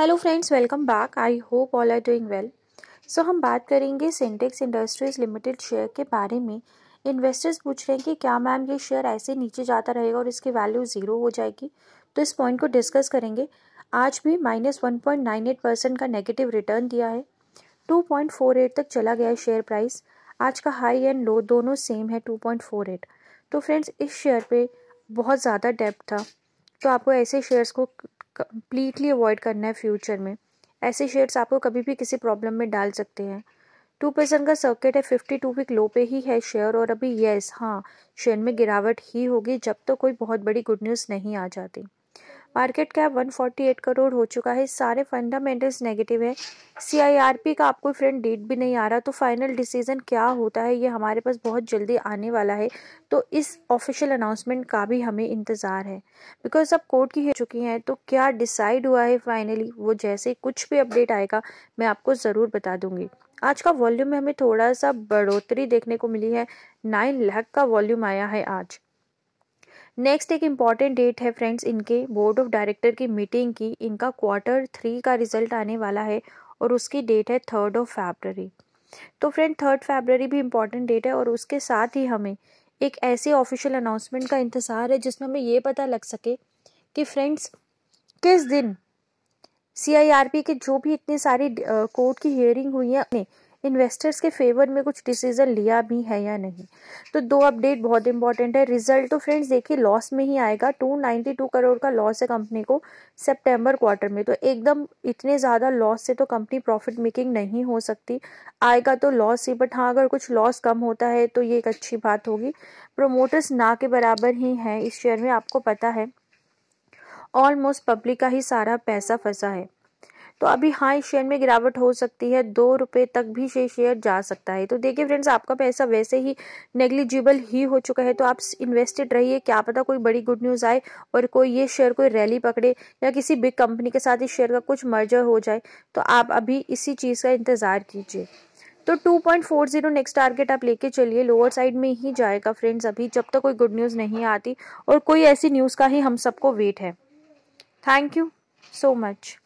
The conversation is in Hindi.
hello friends welcome back I hope all are doing well so हम बात करेंगे सिंटेक्स इंडस्ट्रीज लिमिटेड शेयर के बारे में इन्वेस्टर्स पूछ रहे हैं कि क्या मैम ये शेयर ऐसे नीचे जाता रहेगा और इसकी वैल्यू ज़ीरो हो जाएगी तो इस पॉइंट को डिस्कस करेंगे आज भी minus one point nine eight percent का नेगेटिव रिटर्न दिया है टू पॉइंट फोर एट तक चला गया है शेयर प्राइस आज का हाई एंड लो दोनों सेम है टू पॉइंट फोर एट तो फ्रेंड्स इस शेयर पर बहुत ज़्यादा डेप्थ था तो आपको ऐसे शेयर्स को कम्प्लीटली अवॉइड करना है फ्यूचर में ऐसे शेयर्स आपको कभी भी किसी प्रॉब्लम में डाल सकते हैं टू परसेंट का सर्किट है फिफ्टी टू वीक लो पे ही है शेयर और अभी येस हाँ शेयर में गिरावट ही होगी जब तो कोई बहुत बड़ी गुड न्यूज़ नहीं आ जाती मार्केट कैप 148 करोड़ हो चुका है सारे फंडामेंटल्स नेगेटिव है सीआईआरपी का आपको फ्रेंड डेट भी नहीं आ रहा तो फाइनल डिसीजन क्या होता है ये हमारे पास बहुत जल्दी आने वाला है तो इस ऑफिशियल अनाउंसमेंट का भी हमें इंतज़ार है बिकॉज अब कोर्ट की हो चुकी हैं तो क्या डिसाइड हुआ है फाइनली वो जैसे कुछ भी अपडेट आएगा मैं आपको ज़रूर बता दूंगी आज का वॉल्यूम में हमें थोड़ा सा बढ़ोतरी देखने को मिली है नाइन लाख का वॉल्यूम आया है आज नेक्स्ट एक इम्पॉर्टेंट डेट है फ्रेंड्स इनके बोर्ड ऑफ डायरेक्टर की मीटिंग की इनका क्वार्टर थ्री का रिजल्ट आने वाला है और उसकी डेट है थर्ड ऑफ फेबररी तो फ्रेंड थर्ड फेबररी भी इम्पॉर्टेंट डेट है और उसके साथ ही हमें एक ऐसे ऑफिशियल अनाउंसमेंट का इंतज़ार है जिसमें हमें ये पता लग सके कि फ्रेंड्स किस दिन सी के जो भी इतने सारी कोर्ट की हियरिंग हुई है इन्वेस्टर्स के फेवर में कुछ डिसीजन लिया भी है या नहीं तो दो अपडेट बहुत इंपॉर्टेंट है रिजल्ट तो फ्रेंड्स देखिए लॉस में ही आएगा 292 करोड़ का लॉस है कंपनी को सितंबर क्वार्टर में तो एकदम इतने ज़्यादा लॉस से तो कंपनी प्रॉफिट मेकिंग नहीं हो सकती आएगा तो लॉस ही बट हाँ अगर कुछ लॉस कम होता है तो ये एक अच्छी बात होगी प्रोमोटर्स ना के बराबर ही हैं इस शेयर में आपको पता है ऑलमोस्ट पब्लिक का ही सारा पैसा फंसा है तो अभी हाँ इस शेयर में गिरावट हो सकती है दो रुपये तक भी ये शेयर जा सकता है तो देखिए फ्रेंड्स आपका पैसा वैसे ही नेग्लिजिबल ही हो चुका है तो आप इन्वेस्टेड रहिए क्या पता कोई बड़ी गुड न्यूज़ आए और कोई ये शेयर कोई रैली पकड़े या किसी बिग कंपनी के साथ इस शेयर का कुछ मर्जर हो जाए तो आप अभी इसी चीज़ का इंतज़ार कीजिए तो 2.40 नेक्स्ट टारगेट आप लेके चलिए लोअर साइड में ही जाएगा फ्रेंड्स अभी जब तक तो कोई गुड न्यूज़ नहीं आती और कोई ऐसी न्यूज़ का ही हम सबको वेट है थैंक यू सो मच